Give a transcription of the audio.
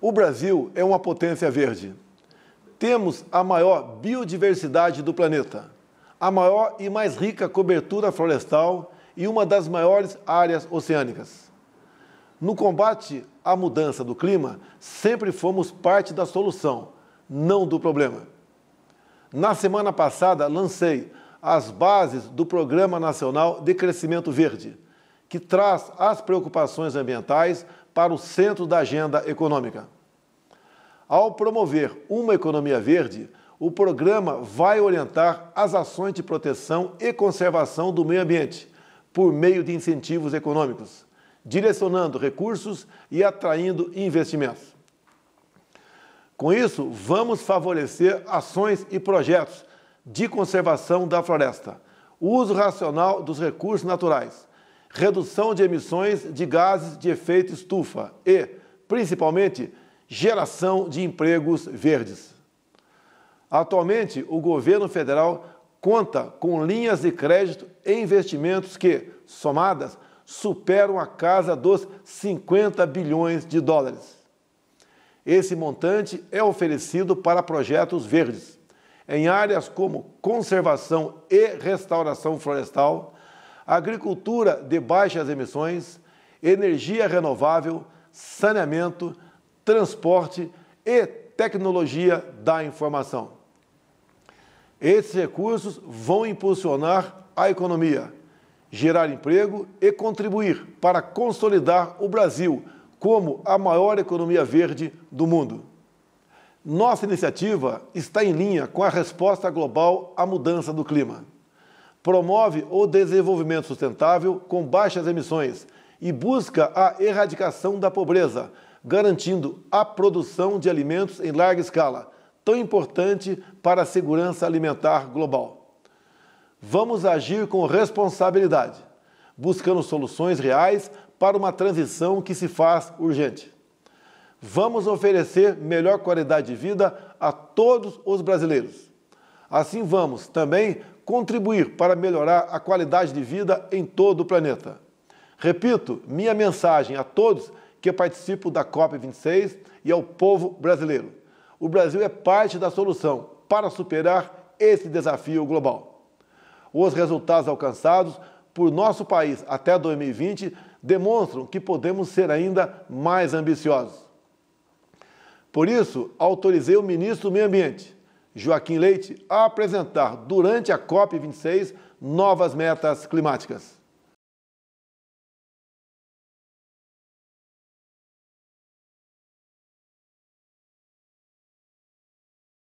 O Brasil é uma potência verde. Temos a maior biodiversidade do planeta, a maior e mais rica cobertura florestal e uma das maiores áreas oceânicas. No combate à mudança do clima, sempre fomos parte da solução, não do problema. Na semana passada, lancei as bases do Programa Nacional de Crescimento Verde, que traz as preocupações ambientais para o centro da agenda econômica. Ao promover uma economia verde, o programa vai orientar as ações de proteção e conservação do meio ambiente por meio de incentivos econômicos, direcionando recursos e atraindo investimentos. Com isso, vamos favorecer ações e projetos de conservação da floresta, uso racional dos recursos naturais, redução de emissões de gases de efeito estufa e, principalmente, geração de empregos verdes. Atualmente, o governo federal conta com linhas de crédito e investimentos que, somadas, superam a casa dos 50 bilhões de dólares. Esse montante é oferecido para projetos verdes, em áreas como conservação e restauração florestal, agricultura de baixas emissões, energia renovável, saneamento, transporte e tecnologia da informação. Esses recursos vão impulsionar a economia, gerar emprego e contribuir para consolidar o Brasil como a maior economia verde do mundo. Nossa iniciativa está em linha com a resposta global à mudança do clima promove o desenvolvimento sustentável com baixas emissões e busca a erradicação da pobreza, garantindo a produção de alimentos em larga escala, tão importante para a segurança alimentar global. Vamos agir com responsabilidade, buscando soluções reais para uma transição que se faz urgente. Vamos oferecer melhor qualidade de vida a todos os brasileiros. Assim vamos também contribuir para melhorar a qualidade de vida em todo o planeta. Repito, minha mensagem a todos que participam da COP26 e ao povo brasileiro. O Brasil é parte da solução para superar esse desafio global. Os resultados alcançados por nosso país até 2020 demonstram que podemos ser ainda mais ambiciosos. Por isso, autorizei o ministro do Meio Ambiente Joaquim Leite a apresentar durante a COP26 novas metas climáticas.